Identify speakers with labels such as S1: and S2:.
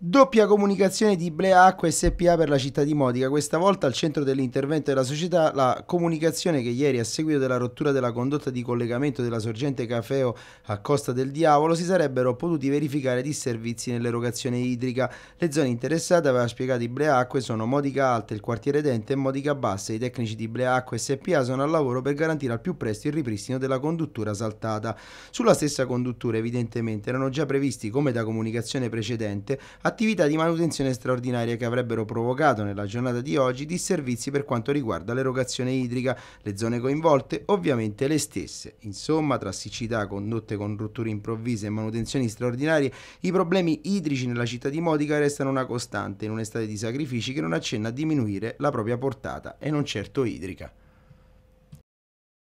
S1: Doppia comunicazione di Bleacqua Acqua SPA per la città di Modica, questa volta al centro dell'intervento della società la comunicazione che ieri a seguito della rottura della condotta di collegamento della sorgente Cafeo a Costa del Diavolo si sarebbero potuti verificare disservizi nell'erogazione idrica. Le zone interessate, aveva spiegato di Blea sono Modica Alta, il quartiere Dente e Modica Bassa. I tecnici di Bleacqua Acqua SPA sono al lavoro per garantire al più presto il ripristino della conduttura saltata. Sulla stessa conduttura evidentemente erano già previsti, come da comunicazione precedente, attività di manutenzione straordinaria che avrebbero provocato nella giornata di oggi disservizi per quanto riguarda l'erogazione idrica, le zone coinvolte ovviamente le stesse. Insomma, tra siccità, condotte con rotture improvvise e manutenzioni straordinarie, i problemi idrici nella città di Modica restano una costante in un'estate di sacrifici che non accenna a diminuire la propria portata e non certo idrica.